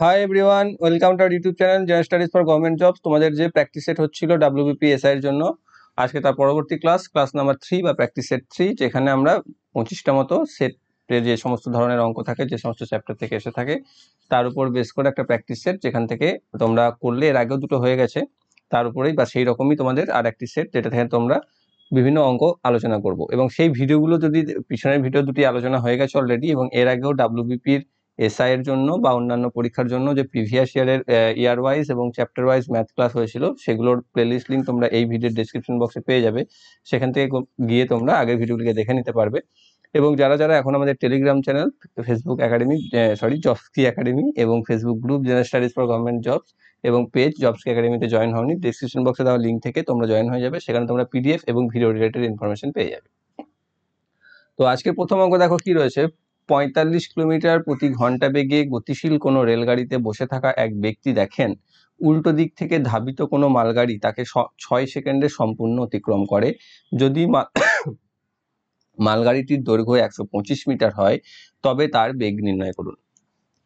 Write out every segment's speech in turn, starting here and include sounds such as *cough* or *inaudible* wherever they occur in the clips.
high everyone welcome to YouTube channel জয় studies for government jobs তোমাদের যে practice set হচ্ছিল ডাব্লিউবিপিএসআই এর জন্য আজকে তার পরবর্তী ক্লাস ক্লাস নাম্বার থ্রি বা প্র্যাকটিস সেট থ্রি যেখানে আমরা পঁচিশটা মতো সেট যে সমস্ত ধরনের অঙ্ক থাকে যে সমস্ত চ্যাপ্টার থেকে এসে থাকে তার উপর বেস করে একটা প্র্যাকটিস সেট যেখান থেকে তোমরা করলে এর আগেও দুটো হয়ে গেছে তার উপরেই বা সেই রকমই তোমাদের আর একটি সেট যেটা থেকে তোমরা বিভিন্ন অঙ্ক আলোচনা করব এবং সেই ভিডিওগুলো যদি পিছনের ভিডিও দুটি আলোচনা হয়ে গেছে অলরেডি এবং এর আগেও ডাব্লিউবিপির এসআই এর জন্য বা অন্যান্য পরীক্ষার জন্য যে প্রিভিয়াস ইয়ারের ইয়ার ওয়াইজ এবং চ্যাপ্টার ওয়াইজ ম্যাথ ক্লাস হয়েছিল সেগুলোর প্লেলিস্ট লিঙ্ক তোমরা এই ভিডিওর ডিসক্রিপশন বক্সে পেয়ে যাবে সেখান থেকে গিয়ে তোমরা আগের ভিডিওগুলিকে দেখে নিতে পারবে এবং যারা যারা এখন আমাদের Telegram channel Facebook academy sorry জবসকি একাডেমি এবং Facebook group general studies for government jobs এবং পেজ জবসকি একাডেমিতে জয়েন হওনি ডিসক্রিপশন বক্সে দেওয়া লিঙ্ক থেকে তোমরা জয়েন হয়ে যাবে সেখানে তোমরা পিডিএফ এবং ভিডিও রিলেটেড ইনফরমেশন পেয়ে যাবে তো আজকের প্রথম অঙ্ক দেখো কি রয়েছে পঁয়তাল্লিশ কিলোমিটার প্রতি ঘন্টা বেগে গতিশীল কোনো রেলগাড়িতে বসে থাকা এক ব্যক্তি দেখেন উল্টো দিক থেকে ধাবিত কোনো মালগাড়ি তাকে ছয় সেকেন্ডে সম্পূর্ণ অতিক্রম করে যদি মালগাড়িটির দৈর্ঘ্য একশো মিটার হয় তবে তার বেগ নির্ণয় করুন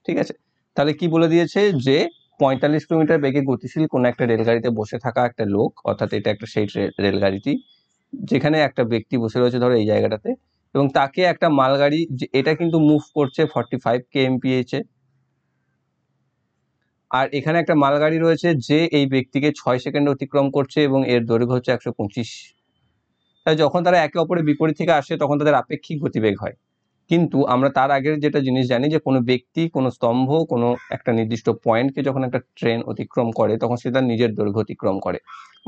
ঠিক আছে তাহলে কি বলে দিয়েছে যে পঁয়তাল্লিশ কিলোমিটার বেগে গতিশীল কোনো একটা রেলগাড়িতে বসে থাকা একটা লোক অর্থাৎ এটা একটা সেই রেলগাড়িটি যেখানে একটা ব্যক্তি বসে রয়েছে ধরো এই জায়গাটাতে এবং তাকে একটা মালগাড়ি এটা কিন্তু মুভ করছে ফর্টি ফাইভ কেএমপিএইচে আর এখানে একটা মালগাড়ি রয়েছে যে এই ব্যক্তিকে ছয় সেকেন্ড অতিক্রম করছে এবং এর দৈর্ঘ্য হচ্ছে একশো পঁচিশ তাই যখন তারা একে অপরের বিপরীত থেকে আসে তখন তাদের আপেক্ষিক গতিবেগ হয় কিন্তু আমরা তার আগের যেটা জিনিস জানি যে কোনো ব্যক্তি কোনো স্তম্ভ কোনো একটা নির্দিষ্ট পয়েন্টকে যখন একটা ট্রেন অতিক্রম করে তখন সে তার নিজের দৈর্ঘ্য অতিক্রম করে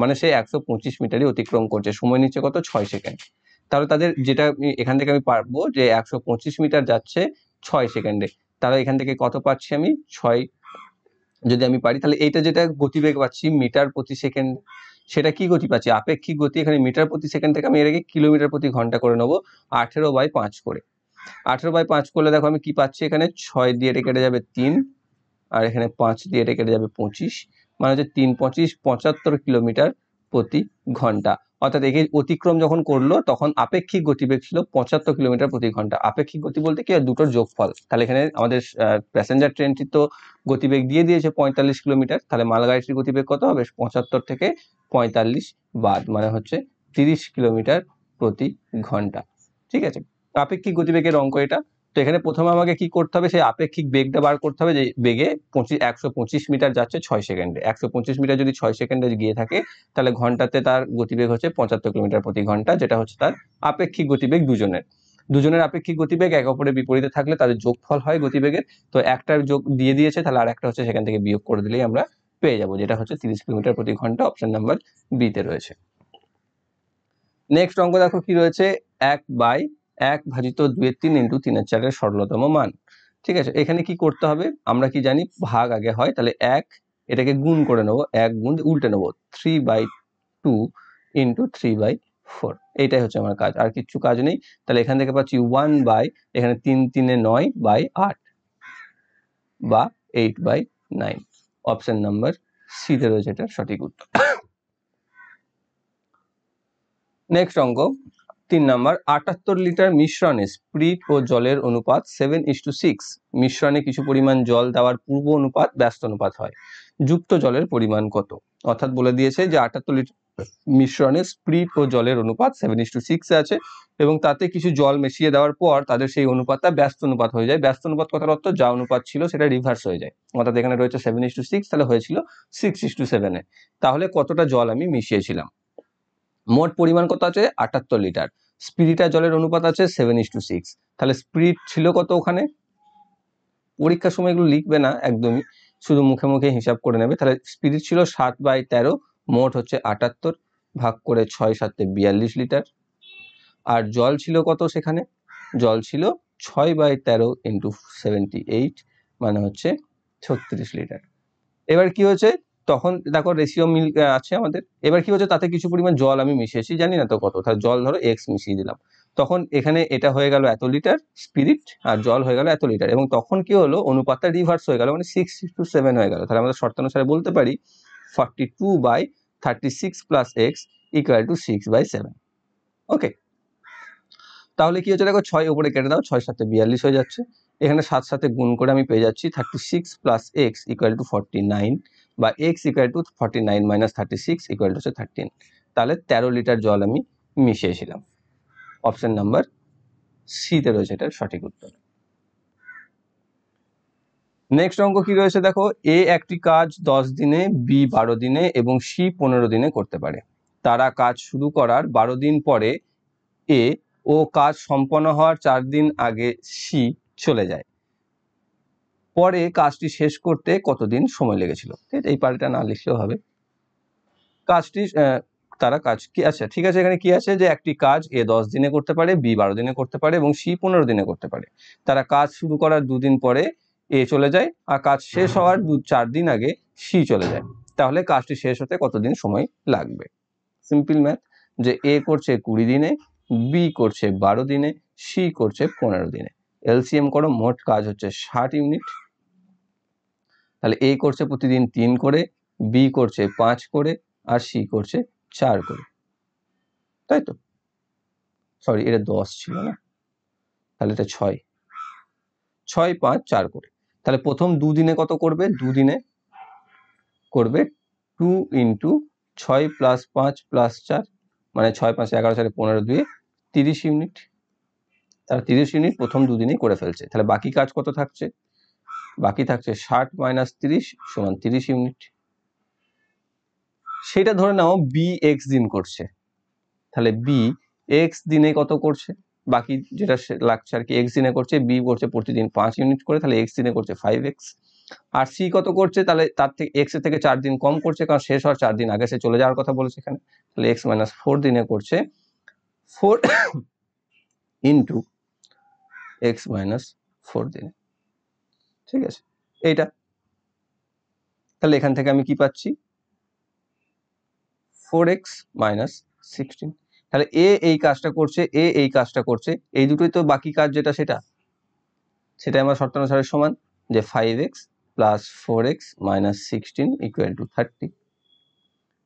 মানে সে একশো পঁচিশ মিটারই অতিক্রম করছে সময় নিচ্ছে কত ছয় সেকেন্ড তাহলে তাদের যেটা এখান থেকে আমি পারবো যে একশো পঁচিশ মিটার যাচ্ছে ছয় সেকেন্ডে তাহলে এখান থেকে কত পাচ্ছি আমি ছয় যদি আমি পারি তাহলে এইটা যেটা গতিবেগ পাচ্ছি মিটার প্রতি সেকেন্ড সেটা কি গতি পাচ্ছি আপেক্ষিক গতি এখানে মিটার প্রতি সেকেন্ড থেকে আমি এটাকে কিলোমিটার প্রতি ঘন্টা করে নেবো আঠেরো বাই পাঁচ করে আঠেরো বাই পাঁচ করলে দেখো আমি কি পাচ্ছি এখানে ছয় দিয়ে এটা কেটে যাবে তিন আর এখানে পাঁচ দিয়ে এটা কেটে যাবে পঁচিশ মানে হচ্ছে তিন পঁচিশ পঁচাত্তর কিলোমিটার প্রতি ঘন্টা অর্থাৎ একে অতিক্রম যখন করলো তখন আপেক্ষিক গতিবেগ ছিল পঁচাত্তর কিলোমিটার প্রতি ঘন্টা আপেক্ষিক গতি বলতে কি দুটোর যোগফল তাহলে এখানে আমাদের প্যাসেঞ্জার ট্রেনটি তো গতিবেগ দিয়ে দিয়েছে পঁয়তাল্লিশ কিলোমিটার তাহলে মালগাড়িটির গতিবেগ কত হবে পঁচাত্তর থেকে পঁয়তাল্লিশ বাদ মানে হচ্ছে তিরিশ কিলোমিটার প্রতি ঘন্টা ঠিক আছে আপেক্ষিক গতিবেগের অঙ্ক এটা তো এখানে প্রথমে আমাকে কি করতে হবে সেই আপেক্ষিক বেগটা বার করতে হবে যে বেগে পঁচিশ একশো পঁচিশ মিটার যাচ্ছে ছয় সেকেন্ডে একশো পঁচিশ মিটার যদি ছয় সেকেন্ডে গিয়ে থাকে তাহলে ঘন্টাতে তার গতিবেগ হচ্ছে পঁচাত্তর কিলোমিটার প্রতি ঘন্টা যেটা হচ্ছে তার আপেক্ষিক গতিবেগ দুজনের দুজনের আপেক্ষিক গতিবেগ এক অপরের বিপরীতে থাকলে তাদের যোগফল হয় গতিবেগের তো একটার যোগ দিয়ে দিয়েছে তাহলে আর একটা হচ্ছে সেখান থেকে বিয়োগ করে দিলেই আমরা পেয়ে যাবো যেটা হচ্ছে তিরিশ কিলোমিটার প্রতি ঘন্টা অপশন নাম্বার বিতে রয়েছে নেক্সট অঙ্ক দেখো কি রয়েছে এক বাই এক ভাজিত দুয়ের তিন ইন্টু তিনের চারের সরলতম মান ঠিক আছে এখানে কি করতে হবে আমরা কি জানি ভাগ আগে হয় তাহলে এক এটাকে গুণ করে নেবো এক গুণ উল্টে নেবো three by two into three by four এইটাই হচ্ছে আমার কাজ আর কিছু কাজ নেই তাহলে এখান থেকে পাচ্ছি ওয়ান বাই এখানে তিন তিনে নয় বাই আট বা eight by nine option number সিতে রয়েছে এটার সঠিক উত্তর নেক্সট *coughs* অঙ্ক তিন নাম্বার আটাত্তর লিটার মিশ্রণে স্প্রিট ও জলের অনুপাত সেভেন ইস টু সিক্স মিশ্রণে কিছু পরিমাণ জল দেওয়ার পূর্ব অনুপাত ব্যস্ত অনুপাত হয় যুক্ত জলের পরিমাণ কত অর্থাৎ বলে দিয়েছে যে আটাত্তর লিটার মিশ্রণে স্প্রিট ও জলের অনুপাত সেভেন ইস টু সিক্স আছে এবং তাতে কিছু জল মিশিয়ে দেওয়ার পর তাদের সেই অনুপাতটা ব্যস্ত অনুপাত হয়ে যায় ব্যস্ত অনুপাত কথার অর্থ যা অনুপাত ছিল সেটা রিভার্স হয়ে যায় অর্থাৎ এখানে রয়েছে সেভেন ইস টু সিক্স তাহলে হয়েছিল সিক্স ইস টু সেভেনে তাহলে কতটা জল আমি মিশিয়েছিলাম মোট পরিমাণ কত আছে আটাত্তর লিটার স্পিরিট আর জলের অনুপাত আছে সেভেন ইস টু সিক্স তাহলে স্পিরিট ছিল কত ওখানে পরীক্ষার সময় এগুলো লিখবে না একদমই শুধু মুখে মুখে হিসাব করে নেবে তাহলে স্পিরিট ছিল সাত বাই তেরো মোট হচ্ছে আটাত্তর ভাগ করে ছয় সাতে বিয়াল্লিশ লিটার আর জল ছিল কত সেখানে জল ছিল ছয় বাই তেরো ইন্টু সেভেন্টি এইট মানে হচ্ছে ছত্রিশ লিটার এবার কি হয়েছে তখন দেখো রেশিও মিল আছে আমাদের এবার কি হচ্ছে তাতে কিছু পরিমাণ জল আমি মিশিয়েছি জানি না তো কত তাহলে জল ধরো এক্স মিশিয়ে দিলাম তখন এখানে এটা হয়ে গেল এত লিটার স্পিরিট আর জল হয়ে গেল এত লিটার এবং তখন কি হলো অনুপাতটা রিভার্স হয়ে গেল মানে সিক্স টু সেভেন হয়ে গেল তাহলে আমরা শর্তানুসারে বলতে পারি forty two by thirty six plus x equal to six by seven okay তাহলে কি হচ্ছে দেখো ছয় উপরে কেটে দাও ছয় সাথে বিয়াল্লিশ হয়ে যাচ্ছে এখানে সাত সাথে গুণ করে আমি পেয়ে যাচ্ছি thirty six plus x equal to forty nine বা x equal to forty nine minus thirty six equal to হচ্ছে থার্টিন তাহলে তেরো লিটার জল আমি মিশিয়েছিলাম অপশান নাম্বার সিতে রয়েছে এটার সঠিক উত্তর নেক্সট অঙ্ক কি রয়েছে দেখো এ একটি কাজ দশ দিনে বি বারো দিনে এবং সি পনেরো দিনে করতে পারে তারা কাজ শুরু করার বারো দিন পরে এ ও কাজ সম্পন্ন হওয়ার চার দিন আগে সি চলে যায় পরে কাজটি শেষ করতে কতদিন সময় লেগেছিল এই পার্টিটা না লিখলেও হবে কাজটি তারা কাজ কি আচ্ছা ঠিক আছে এখানে কি আছে যে একটি কাজ এ দশ দিনে করতে পারে বি বারো দিনে করতে পারে এবং সি পনেরো দিনে করতে পারে তারা কাজ শুরু করার দুদিন পরে এ চলে যায় আর কাজ শেষ হওয়ার দু চার দিন আগে সি চলে যায় তাহলে কাজটি শেষ হতে কতদিন সময় লাগবে সিম্পল ম্যাথ যে এ করছে কুড়ি দিনে বি করছে বারো দিনে সি করছে পনেরো দিনে এলসিএম করো মোট কাজ হচ্ছে ষাট ইউনিট তাহলে এ করছে প্রতিদিন তিন করে বি করছে পাঁচ করে আর সি করছে চার করে তাই তো সরি এটা দশ ছিল না তাহলে এটা ছয় ছয় পাঁচ চার করে তাহলে প্রথম দুদিনে কত করবে দুদিনে করবে টু ইন্টু ছয় প্লাস পাঁচ প্লাস চার মানে ছয় পাঁচ এগারো চারে পনেরো দুয়ে তিরিশ ইউনিট তারা তিরিশ ইউনিট প্রথম দুদিনেই করে ফেলছে তাহলে বাকি কাজ কত থাকছে বাকি থাকছে ষাট মাইনাস তিরিশ সমান তিরিশ ইউনিট সেটা ধরে নাও বি এক্স দিন করছে তাহলে বি এক্স দিনে কত করছে বাকি যেটা লাগছে আর কি এক্স দিনে করছে বি করছে প্রতিদিন পাঁচ ইউনিট করে তাহলে এক্স দিনে করছে ফাইভ এক্স আর সি কত করছে তাহলে তার থেকে এক্স থেকে চার দিন কম করছে কারণ শেষ হওয়ার চার দিন আগে সে চলে যাওয়ার কথা বলেছে এখানে তাহলে এক্স মাইনাস ফোর দিনে করছে four into x minus four দিন ঠিক আছে এইটা তাহলে এখান থেকে আমি কি পাচ্ছি ফোর এক্স মাইনাস সিক্সটিন তাহলে এ এই কাজটা করছে এ এই কাজটা করছে এই দুটোই তো বাকি কাজ যেটা সেটা সেটা আমার শর্তানুসারের সমান যে five x plus four x minus sixteen equal to thirty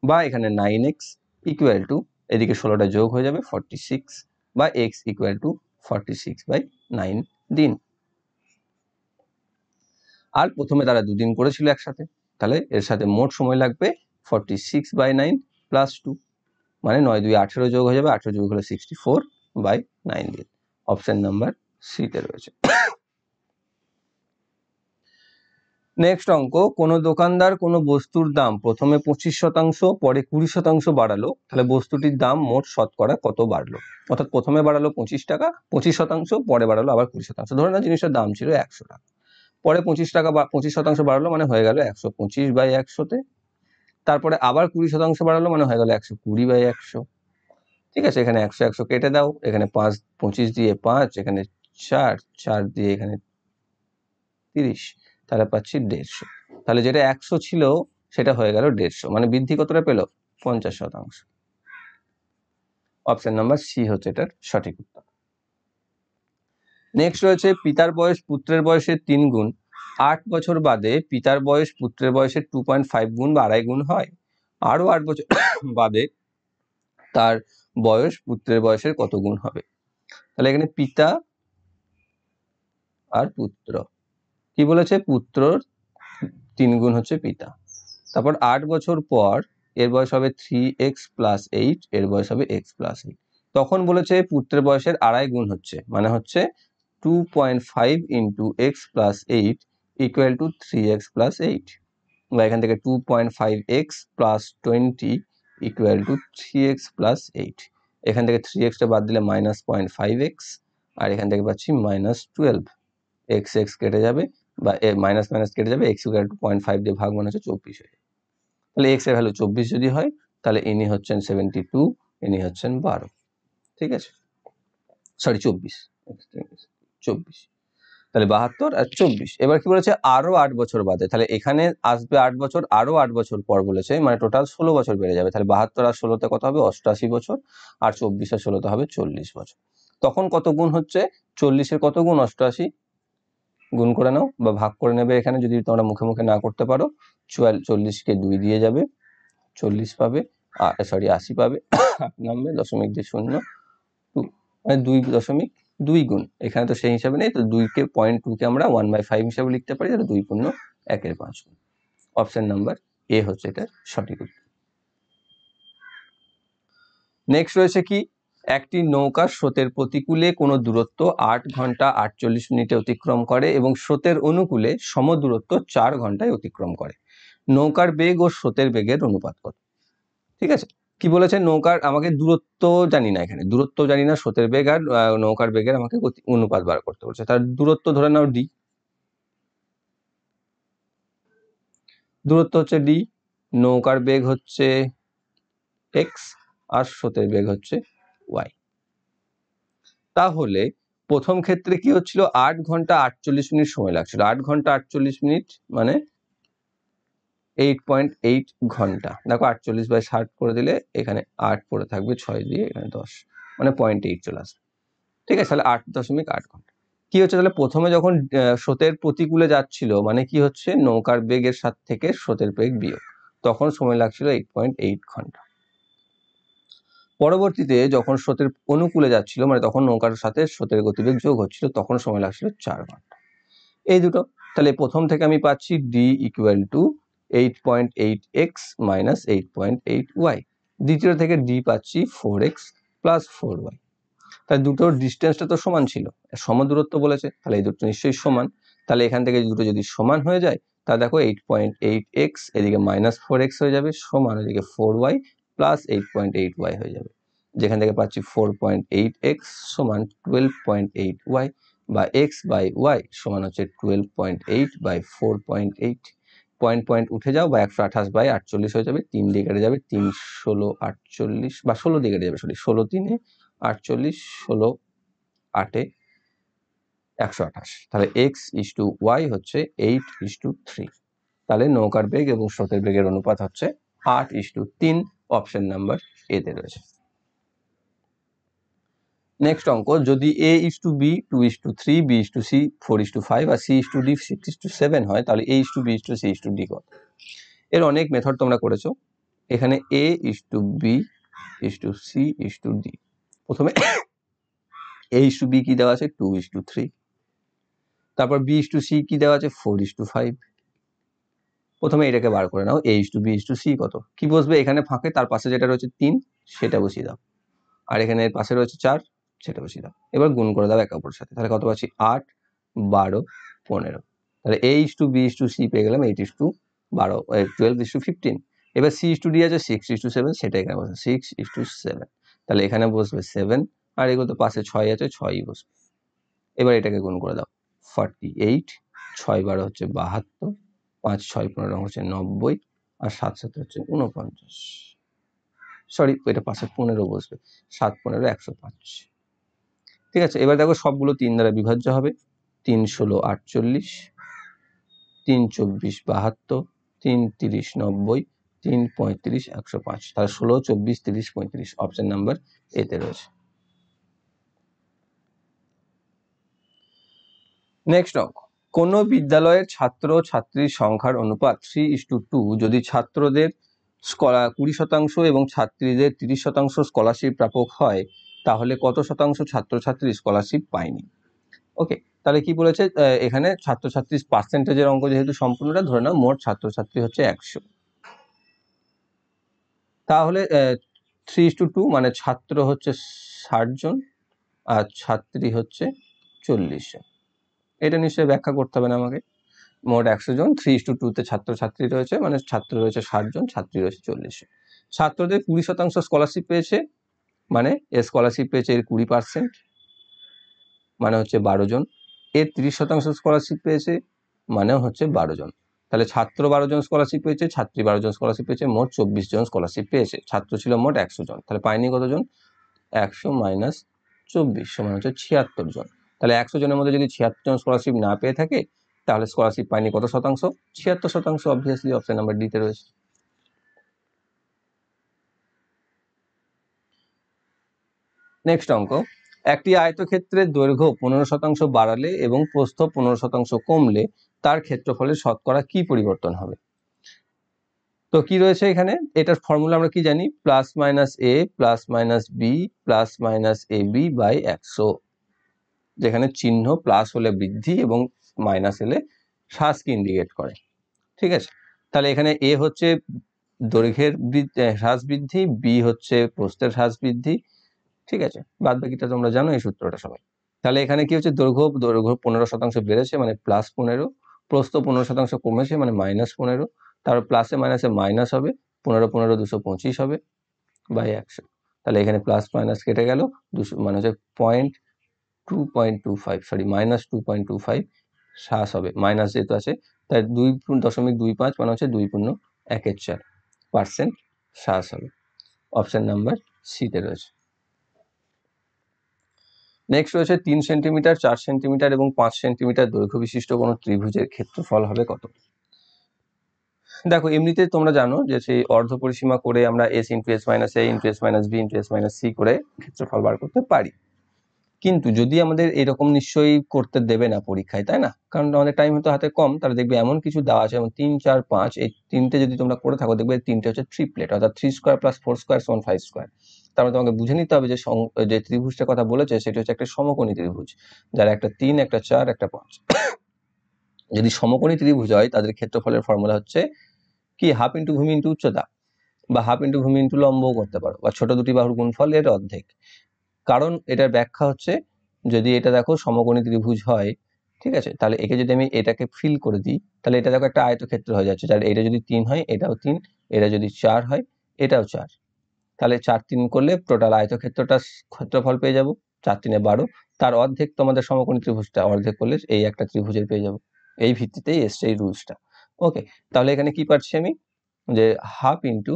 বা এখানে নাইন এক্স ইকুয়াল টু এদিকে ষোলোটা যোগ হয়ে যাবে ফর্টি সিক্স বা x equal to forty six by nine দিন আর প্রথমে তারা দুদিন করেছিল একসাথে তাহলে এর সাথে মোট সময় লাগবে forty six by nine plus two মানে নয় দুই আঠেরো যোগ হয়ে যাবে আঠেরো যোগ হলো সিক্সটি ফোর বাই নাইন দিন অপশান নাম্বার সিতে রয়েছে নেক্সট অঙ্ক কোনো দোকানদার কোনো বস্তুর দাম প্রথমে পঁচিশ শতাংশ পরে কুড়ি শতাংশ বাড়ালো তাহলে বস্তুটির দাম মোট শতকরা কত বাড়লো অর্থাৎ প্রথমে বাড়ালো পঁচিশ টাকা পঁচিশ শতাংশ পরে বাড়ালো আবার কুড়ি শতাংশ ধরে না জিনিসের দাম ছিল একশো টাকা পরে পঁচিশ টাকা বা পঁচিশ শতাংশ বাড়ালো মানে হয়ে গেল একশো পঁচিশ বাই একশোতে তারপরে আবার কুড়ি শতাংশ বাড়ালো মানে হয়ে গেল একশো কুড়ি বাই একশো ঠিক আছে এখানে একশো একশো কেটে দাও এখানে পাঁচ পঁচিশ দিয়ে পাঁচ এখানে চার চার দিয়ে এখানে তিরিশ তাহলে পাচ্ছি দেড়শো তাহলে যেটা একশো ছিল সেটা হয়ে গেল দেড়শো মানে বৃদ্ধি কতটা পেল পঞ্চাশ শতাংশ অপশন নাম্বার সি হচ্ছে এটার সঠিক উত্তর নেক্সট রয়েছে পিতার বয়স পুত্রের বয়সের তিন গুণ আট বছর বাদে পিতার বয়স পুত্রের বয়সের টু পয়েন্ট ফাইভ গুণ বা আড়াই গুণ হয় আরও আট বছর বাদে তার বয়স পুত্রের বয়সের কত গুণ হবে তাহলে এখানে পিতা আর পুত্র কি বলেছে পুত্রর তিন গুণ হচ্ছে পিতা তারপর আট বছর পর এর বয়স হবে থ্রি এক্স প্লাস এইট এর বয়স হবে এক্স প্লাস এইট তখন বলেছে পুত্রের বয়সের আড়াই গুণ হচ্ছে মানে হচ্ছে two point five into x plus eight equal to three x plus eight বা এখান থেকে two point five x plus twenty equal to three x plus eight এখান থেকে থ্রি এক্সটা বাদ দিলে মাইনাস পয়েন্ট ফাইভ এক্স আর এখান থেকে পাচ্ছি মাইনাস টুয়েলভ এক্স এক্স কেটে যাবে বা এ মাইনাস মাইনাস কেটে যাবে x equal to point five দিয়ে ভাগ মানে হচ্ছে চব্বিশ হয়ে তাহলে এর ভ্যালু চব্বিশ যদি হয় তাহলে ইনি হচ্ছেন সেভেন্টি টু ইনি হচ্ছেন বারো ঠিক আছে সরি চব্বিশ চব্বিশ তাহলে বাহাত্তর আর চব্বিশ এবার কি বলেছে আরও আট বছর বাদে তাহলে এখানে আসবে আট বছর আরও আট বছর পর বলেছে মানে টোটাল ষোলো বছর বেড়ে যাবে তাহলে বাহাত্তর আর ষোলোতে কত হবে অষ্টাশি বছর আর চব্বিশ আর ষোলোতে হবে চল্লিশ বছর তখন কত গুণ হচ্ছে চল্লিশের কত গুণ অষ্টআশি গুণ করে নাও বা ভাগ করে নেবে এখানে যদি তোমরা মুখে মুখে না করতে পারো চুয়াল চল্লিশকে দুই দিয়ে যাবে চল্লিশ পাবে সরি আশি পাবে নামবে দশমিক যে শূন্য মানে দুই দশমিক দুই গুণ এখানে তো সেই হিসাবে নেই তো দুইকে পয়েন্ট টুকে আমরা ওয়ান বাই ফাইভ হিসাবে লিখতে পারি তাহলে দুই পূর্ণ একের পাঁচ গুণ অপশান নাম্বার এ হচ্ছে এটার সঠিক উত্তর নেক্সট রয়েছে কি একটি নৌকা স্রোতের প্রতিকূলে কোনো দূরত্ব আট ঘন্টা আটচল্লিশ মিনিটে অতিক্রম করে এবং স্রোতের অনুকূলে সম দূরত্ব চার ঘন্টায় অতিক্রম করে নৌকার বেগ ও স্রোতের বেগের অনুপাত কত ঠিক আছে কি বলেছে নৌকার আমাকে দূরত্ব জানি না এখানে দূরত্ব জানি না স্রোতের বেগ আর নৌকার বেগের আমাকে অনুপাত বার করতে বলছে তার দূরত্ব ধরে নাও ডি দূরত্ব হচ্ছে ডি নৌকার বেগ হচ্ছে এক্স আর স্রোতের বেগ হচ্ছে ওয়াই তাহলে প্রথম ক্ষেত্রে কি হচ্ছিল আট ঘন্টা আটচল্লিশ মিনিট সময় লাগছিল আট ঘন্টা আটচল্লিশ মিনিট মানে এইট পয়েন্ট এইট ঘন্টা দেখো আটচল্লিশ বাই ষাট করে দিলে এখানে আট পড়ে থাকবে ছয় দিয়ে এখানে দশ মানে পয়েন্ট এইট চলে আসবে ঠিক আছে তাহলে আট দশমিক আট ঘন্টা কি হচ্ছে তাহলে প্রথমে যখন স্রোতের প্রতিকূলে যাচ্ছিল মানে কি হচ্ছে নৌকার বেগের সাথ থেকে স্রোতের বেগ বিয়োগ তখন সময় লাগছিল এইট পয়েন্ট এইট ঘন্টা পরবর্তীতে যখন স্রোতের অনুকূলে যাচ্ছিল মানে তখন নৌকার সাথে স্রোতের গতিবেগ যোগ হচ্ছিল তখন সময় লাগছিল চার ঘন্টা এই দুটো তাহলে প্রথম থেকে আমি পাচ্ছি D equal to eight point eight x minus eight point eight y দ্বিতীয় থেকে ডি পাচ্ছি four x plus four y তাহলে দুটোর ডিস্টেন্সটা তো সমান ছিল সমদূরত্ব বলেছে তাহলে এই দুটো নিশ্চয়ই সমান তাহলে এখান থেকে দুটো যদি সমান হয়ে যায় তা দেখো এইট পয়েন্ট এইট এক্স এদিকে মাইনাস ফোর এক্স হয়ে যাবে সমান এদিকে four y plus eight point eight y হয়ে যাবে যেখান থেকে পাচ্ছি ফোর পয়েন্ট এইট এক্স সমান টুয়েলভ পয়েন্ট এইট ওয়াই বা এক্স বাই ওয়াই সমান হচ্ছে twelve point eight by four point eight point point উঠে যাও বা একশো আঠাশ বাই আটচল্লিশ হয়ে যাবে তিন দিয়ে কেটে যাবে তিন ষোলো আটচল্লিশ বা ষোলো দিয়ে কেটে যাবে সরি ষোলো তিনে আটচল্লিশ ষোলো আটে একশো আঠাশ তাহলে এক্স ইস টু ওয়াই হচ্ছে এইট ইস টু থ্রি তাহলে নৌকার বেগ এবং স্রোতের বেগের অনুপাত হচ্ছে আট ইস টু তিন অপশন নাম্বার এতে রয়েছে নেক্সট অঙ্ক যদি A is to B two is to three B is to C four is to five আর C is to D six is to seven হয় তাহলে A is to B is to C is to D কত এর অনেক method তোমরা করেছো এখানে A is to B is to C is to D প্রথমে এ ইস টু বি কী দেওয়া আছে টু ইস টু থ্রি তারপর বি ইস টু সি কী দেওয়া আছে ফোর ইস টু ফাইভ প্রথমে এটাকে বার করে নাও H to B to C কত কি বসবে এখানে ফাঁকে তার পাশে যেটা রয়েছে তিন সেটা বসিয়ে দাও আর এখানে এর পাশে রয়েছে চার সেটা বসিয়ে দাও এবার গুণ করে দাও এক অপরের সাথে তাহলে কত পাচ্ছি আট বারো পনেরো তাহলে H to B to C পেয়ে গেলাম এইট ইস টু বারো টুয়েলভ ইস টু ফিফটিন এবার সি ইস টু ডি আছে সিক্স ইস টু সেভেন সেটা এখানে বসবে সিক্স ইস টু সেভেন তাহলে এখানে বসবে সেভেন আর এগুলো তো পাশে ছয় আছে ছয়ই বসবে এবার এটাকে গুণ করে দাও ফর্টি এইট ছয় বারো হচ্ছে বাহাত্তর পাঁচ ছয় পনেরো হচ্ছে নব্বই আর সাত সাত হচ্ছে উনপঞ্চাশ সরি এটা পাশে পনেরো বসবে সাত পনেরো একশো পাঁচ ঠিক আছে এবার দেখো সবগুলো তিন দ্বারা বিভাজ্য হবে তিন ষোলো আটচল্লিশ তিন চব্বিশ বাহাত্তর তিন তিরিশ নব্বই তিন পঁয়ত্রিশ একশো পাঁচ তাহলে ষোলো চব্বিশ তিরিশ পঁয়ত্রিশ অপশান নাম্বার এতে রয়েছে নেক্সট অঙ্ক কোনো বিদ্যালয়ের ছাত্র ছাত্রীর সংখ্যার অনুপাত থ্রি ইস টু টু যদি ছাত্রদের স্কলা কুড়ি শতাংশ এবং ছাত্রীদের তিরিশ শতাংশ স্কলারশিপ প্রাপক হয় তাহলে কত শতাংশ ছাত্রছাত্রী স্কলারশিপ পায়নি ওকে তাহলে কি বলেছে এখানে ছাত্রছাত্রীর পার্সেন্টেজের অঙ্ক যেহেতু সম্পূর্ণটা ধরে নাও মোট ছাত্রছাত্রী হচ্ছে একশো তাহলে থ্রি টু টু মানে ছাত্র হচ্ছে ষাট জন আর ছাত্রী হচ্ছে চল্লিশ জন এটা নিশ্চয়ই ব্যাখ্যা করতে হবে না আমাকে মোট একশো জন থ্রি টু টুতে ছাত্র ছাত্রী রয়েছে মানে ছাত্র রয়েছে ষাট জন ছাত্রী রয়েছে চল্লিশ ছাত্রদের কুড়ি শতাংশ স্কলারশিপ পেয়েছে মানে এ স্কলারশিপ পেয়েছে এর কুড়ি পার্সেন্ট মানে হচ্ছে বারো জন এর ত্রিশ শতাংশ স্কলারশিপ পেয়েছে মানে হচ্ছে বারো জন তাহলে ছাত্র বারো জন স্কলারশিপ পেয়েছে ছাত্রী বারো জন স্কলারশিপ পেয়েছে মোট চব্বিশ জন স্কলারশিপ পেয়েছে ছাত্র ছিল মোট একশো জন তাহলে পায়নি কতজন একশো মাইনাস চব্বিশ সমান হচ্ছে ছিয়াত্তর জন তাহলে একশো জনের মধ্যে যদি ছিয়াত্তর জন স্কলারশিপ না পেয়ে থাকে তাহলে স্কলারশিপ পায়নি কত শতাংশ ছিয়াত্তর শতাংশ অবভিয়াসলি অপশন নাম্বার ডিতে রয়েছে নেক্সট অঙ্ক একটি আয়তক্ষেত্রের দৈর্ঘ্য পনেরো শতাংশ বাড়ালে এবং প্রস্থ পনেরো শতাংশ কমলে তার ক্ষেত্রফলের শতকরা কি পরিবর্তন হবে তো কি রয়েছে এখানে এটার ফর্মুলা আমরা কি জানি plus minus A plus minus B plus minus A B by একশো যেখানে চিহ্ন প্লাস হলে বৃদ্ধি এবং মাইনাস হলে শ্বাসকে ইন্ডিকেট করে ঠিক আছে তাহলে এখানে এ হচ্ছে দৈর্ঘ্যের শ্বাস বৃদ্ধি বি হচ্ছে প্রস্তের শ্বাস বৃদ্ধি ঠিক আছে বাদ বাকিটা তোমরা জানো এই সূত্রটা সবাই তাহলে এখানে কি হচ্ছে দৈর্ঘ্য দৈর্ঘ্য পনেরো শতাংশ বেড়েছে মানে প্লাস পনেরো প্রস্থ পনেরো শতাংশ কমেছে মানে মাইনাস পনেরো তারপর প্লাসে মাইনাসে মাইনাস হবে পনেরো পনেরো দুশো পঁচিশ হবে বাই একশো তাহলে এখানে প্লাস মাইনাস কেটে গেল দুশো মানে হচ্ছে point two point two five sorry minus two point two five শ্বাস হবে মাইনাস যেহেতু আছে তাই দুই দশমিক দুই পাঁচ মানে হচ্ছে দুই পূর্ণ একের চার পার্সেন্ট শ্বাস হবে অপশান নাম্বার সিতে রয়েছে নেক্সট রয়েছে তিন সেন্টিমিটার চার সেন্টিমিটার এবং পাঁচ সেন্টিমিটার দৈর্ঘ্য বিশিষ্ট কোনো ত্রিভুজের ক্ষেত্রফল হবে কত দেখো এমনিতে তোমরা জানো যে সেই অর্ধ পরিসীমা করে আমরা S into S minus A into S minus B into S minus C করে ক্ষেত্রফল বার করতে পারি কিন্তু যদি আমাদের এরকম নিশ্চয়ই করতে দেবে না পরীক্ষায় তাই না কারণ আমাদের টাইম হয়তো হাতে কম তাহলে দেখবে এমন কিছু দেওয়া আছে যেমন তিন চার পাঁচ এই তিনটে যদি তোমরা করে থাকো দেখবে তিনটে হচ্ছে ট্রিপ্লেট অর্থাৎ three square plus four square সমান ফাইভ স্কোয়ার তারপরে তোমাকে বুঝে নিতে হবে যে যে ত্রিভুজটার কথা বলেছে সেটা হচ্ছে একটা সমকোণী ত্রিভুজ যার একটা তিন একটা চার একটা পাঁচ যদি সমকোণী ত্রিভুজ হয় তাদের ক্ষেত্রফলের ফর্মুলা হচ্ছে কি হাফ ইন্টু ভূমি ইন্টু উচ্চতা বা হাফ ইন্টু ভূমি ইন্টু লম্বও করতে পারো বা ছোট দুটি বাহুর গুণফল এর অর্ধেক কারণ এটার ব্যাখ্যা হচ্ছে যদি এটা দেখো সমকোণী ত্রিভুজ হয় ঠিক আছে তাহলে একে যদি আমি এটাকে ফিল করে দিই তাহলে এটা দেখো একটা আয়তক্ষেত্র হয়ে যাচ্ছে তাহলে এটা যদি তিন হয় এটাও তিন এটা যদি চার হয় এটাও চার তাহলে চার তিন করলে টোটাল আয়তক্ষেত্রটা ক্ষেত্রফল পেয়ে যাব চার তিনে বারো তার অর্ধেক তোমাদের সমকোণী ত্রিভুজটা অর্ধেক করলে এই একটা ত্রিভুজের পেয়ে যাব এই ভিত্তিতেই এসছে এই রুলসটা ওকে তাহলে এখানে কি পাচ্ছি আমি যে half into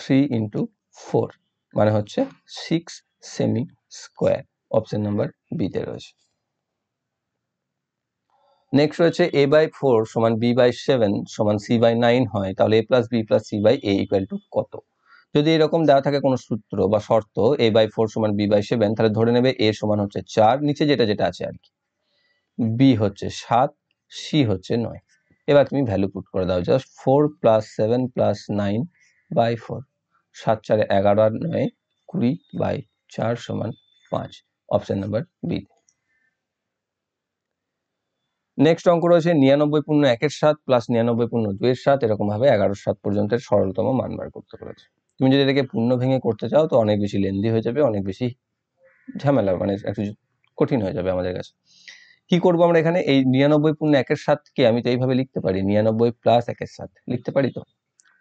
three into four মানে হচ্ছে সিক্স সেমি স্কোয়ার অপশন নাম্বার বিতে রয়েছে নেক্সট রয়েছে এ বাই ফোর সমান বি বাই সেভেন সমান সি বাই নাইন হয় তাহলে A plus B plus C by A equal to কত যদি এরকম দেওয়া থাকে কোনো সূত্র বা শর্ত এ বাই ফোর সমান বি বাই সেভেন তাহলে ধরে নেবে এ সমান হচ্ছে চার নিচে যেটা যেটা আছে আর কি বি হচ্ছে সাত সি হচ্ছে নয় এবার তুমি ভ্যালু পুট করে দাও just four plus seven plus nine by four সাত চারে এগারো আর নয় কুড়ি বাই চার সমান পাঁচ অপশন নাম্বার বি নেক্সট অঙ্ক রয়েছে নিরানব্বই পূর্ণ একের সাত প্লাস নিরানব্বই পূর্ণ দুয়ের সাত এরকমভাবে এগারো সাত পর্যন্ত সরলতম মান বার করতে বলেছে তুমি যদি এটাকে পূর্ণ ভেঙে করতে চাও তো অনেক বেশি লেন্দি হয়ে যাবে অনেক বেশি ঝামেলা মানে একটু কঠিন হয়ে যাবে আমাদের কাছে কি করব আমরা এখানে এই নিরানব্বই পূর্ণ একের সাতকে আমি তো এইভাবে লিখতে পারি নিরানব্বই প্লাস একের সাত লিখতে পারি তো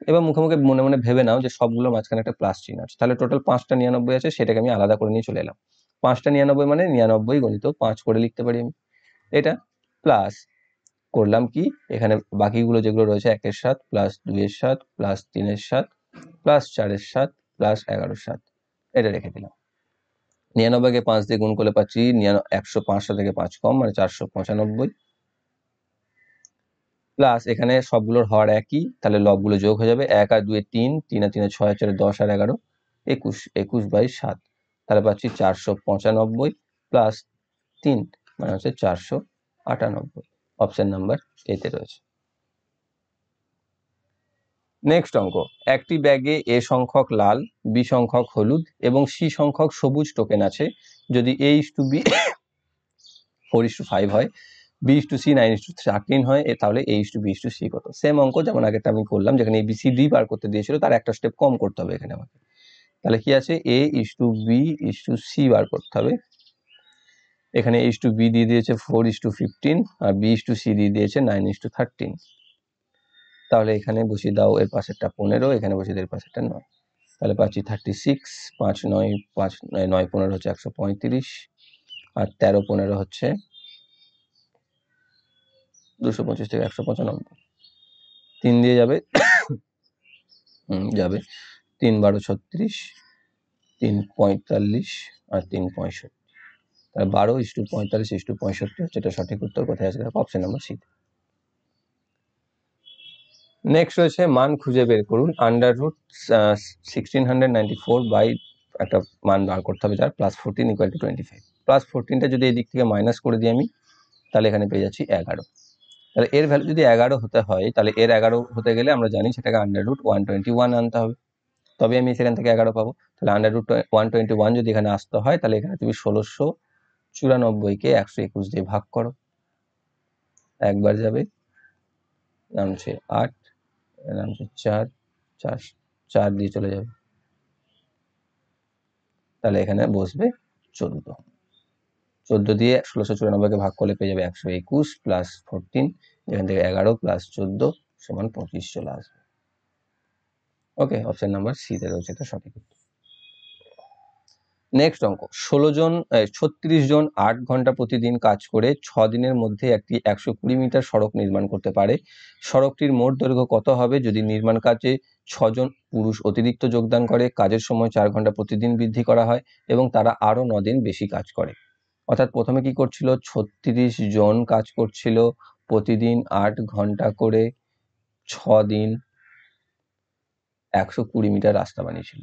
এবার মুখে মুখে মনে মনে ভেবে নাও যে সবগুলো মাঝখানে একটা প্লাস চিহ্ন আছে তাহলে টোটাল পাঁচটা নিরানব্বই আছে সেটাকে আমি আলাদা করে নিয়ে চলে এলাম পাঁচটা নিরানব্বই মানে নিরানব্বই গণিত পাঁচ করে লিখতে পারি আমি এটা প্লাস করলাম কি এখানে বাকিগুলো যেগুলো রয়েছে একের সাত প্লাস দুইয়ের সাত প্লাস তিনের সাত প্লাস চারের সাত প্লাস এগারোর সাত এটা রেখে দিলাম নিরানব্বইকে পাঁচ দিয়ে গুণ করলে পাচ্ছি নিরান একশো পাঁচশো থেকে পাঁচ কম মানে চারশো পঁচানব্বই প্লাস এখানে সবগুলোর হর একই তাহলে লবগুলো যোগ হয়ে যাবে এক আর দুয়ে তিন তিন আর তিনে ছয় চারে দশ আর এগারো একুশ একুশ বাই সাত তাহলে পাচ্ছি চারশো পঁচানব্বই প্লাস তিন মানে হচ্ছে চারশো আটানব্বই অপশান নাম্বার এতে রয়েছে নেক্সট অঙ্ক একটি ব্যাগে এ সংখ্যক লাল বি সংখ্যক হলুদ এবং সি সংখ্যক সবুজ টোকেন আছে যদি A is to B four is to five হয় B to C nine to thirteen হয় তাহলে A to B to C কত সেম অঙ্ক যেমন আগেটা আমি করলাম যেখানে এ বি সি ডি বার করতে দিয়েছিল তার একটা স্টেপ কম করতে হবে এখানে আমাকে তাহলে কি আছে A is to B is to C বার করতে হবে এখানে ইস টু বি দিয়ে দিয়েছে ফোর ইস টু ফিফটিন আর বি ইস টু সি দিয়ে দিয়েছে নাইন ইস টু থার্টিন তাহলে এখানে বসিয়ে দাও এর পাশেরটা পনেরো এখানে বসিয়ে দাও এর পাশেরটা নয় তাহলে পাচ্ছি থার্টি সিক্স পাঁচ নয় পাঁচ নয় পনেরো হচ্ছে একশো পঁয়ত্রিশ আর তেরো পনেরো হচ্ছে দুশো পঁচিশ থেকে একশো পঁচানব্বই তিন দিয়ে যাবে যাবে তিন বারো ছত্রিশ তিন পঁয়তাল্লিশ আর তিন পঁয়ষট্টি তার বারো টু পঁয়তাল্লিশ ইস্টু পঁয়ষট্টি হচ্ছে এটা সঠিক উত্তর কোথায় আছে দেখো অপশন নাম্বার সি নেক্সট রয়েছে মান খুঁজে বের করুন under root sixteen hundred four by একটা মান বার করতে হবে যার plus fourteen equal to twenty five plus ফোরটিনটা যদি এই দিক থেকে মাইনাস করে দিই আমি তাহলে এখানে পেয়ে যাচ্ছি এগারো তাহলে এর ভ্যালু যদি এগারো হতে হয় তাহলে এর এগারো হতে গেলে আমরা জানি সেটাকে under root one twenty one আনতে হবে তবে আমি সেখান থেকে এগারো পাবো তাহলে under root one twenty one যদি এখানে আসতে হয় তাহলে এখানে তুমি ষোলোশো চুরানব্বইকে একশো একুশ দিয়ে ভাগ করো একবার যাবে নামছে আট নামছে চার চার চার দিয়ে চলে যাবে তাহলে এখানে বসবে চোদ্দ চোদ্দ দিয়ে ষোলোশো চুরানব্বইকে ভাগ করলে পেয়ে যাবে একশো একুশ প্লাস ফোরটিন এখান থেকে এগারো প্লাস চোদ্দ সমান পঁচিশ চলে আসবে ওকে অপশন নাম্বার সিতে রয়েছে তো সঠিক নেক্সট অঙ্ক ষোলো জন ছত্রিশ জন আট ঘন্টা প্রতিদিন কাজ করে ছ দিনের মধ্যে একটি একশো কুড়ি মিটার সড়ক নির্মাণ করতে পারে সড়কটির মোট দৈর্ঘ্য কত হবে যদি নির্মাণ কাজে ছজন পুরুষ অতিরিক্ত যোগদান করে কাজের সময় চার ঘন্টা প্রতিদিন বৃদ্ধি করা হয় এবং তারা আরও দিন বেশি কাজ করে অর্থাৎ প্রথমে কি করছিল ছত্রিশ জন কাজ করছিল প্রতিদিন আট ঘন্টা করে ছ দিন একশো কুড়ি মিটার রাস্তা বানিয়েছিল